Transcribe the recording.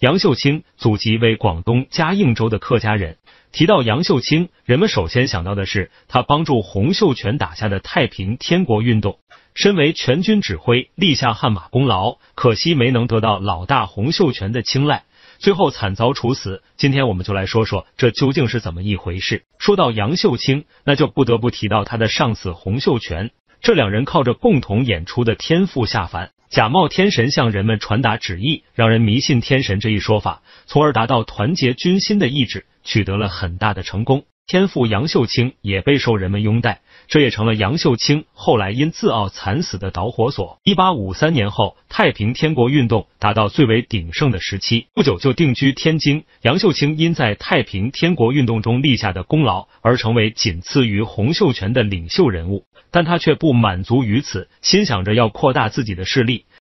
杨秀清祖籍为广东嘉应州的客家人。提到杨秀清，人们首先想到的是他帮助洪秀全打下的太平天国运动，身为全军指挥，立下汗马功劳，可惜没能得到老大洪秀全的青睐，最后惨遭处死。今天我们就来说说这究竟是怎么一回事。说到杨秀清，那就不得不提到他的上司洪秀全，这两人靠着共同演出的天赋下凡。假冒天神向人们传达旨意，让人迷信天神这一说法，从而达到团结军心的意志，取得了很大的成功。天父杨秀清也被受人们拥戴，这也成了杨秀清后来因自傲惨死的导火索。一八五三年后，太平天国运动达到最为鼎盛的时期，不久就定居天津。杨秀清因在太平天国运动中立下的功劳而成为仅次于洪秀全的领袖人物，但他却不满足于此，心想着要扩大自己的势力。